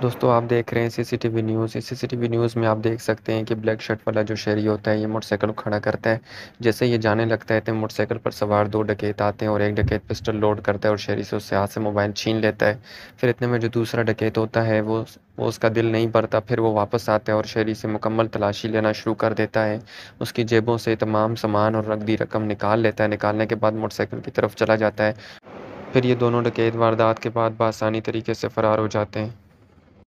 दोस्तों आप देख रहे हैं सीसीटीवी न्यूज़ सीसीटीवी न्यूज़ में आप देख सकते हैं कि ब्लैक शर्ट वाला जो शहरी होता है ये मोटरसाइकिल खड़ा करता है जैसे ये जाने लगता है तो मोटरसाइकिल पर सवार दो डकैत आते हैं और एक डकैत पिस्टल लोड करता है और शहरी से उससे हाथ से मोबाइल छीन लेता है फिर इतने में जो दूसरा डकैत होता है वो वो उसका दिल नहीं भरता फिर वो वापस आता है और शहरी से मुकम्मल तलाशी लेना शुरू कर देता है उसकी जेबों से तमाम सामान और नकदी रकम निकाल लेता है निकालने के बाद मोटरसाइकिल की तरफ चला जाता है फिर ये दोनों डकैत वारदात के बाद बसानी तरीके से फ़रार हो जाते हैं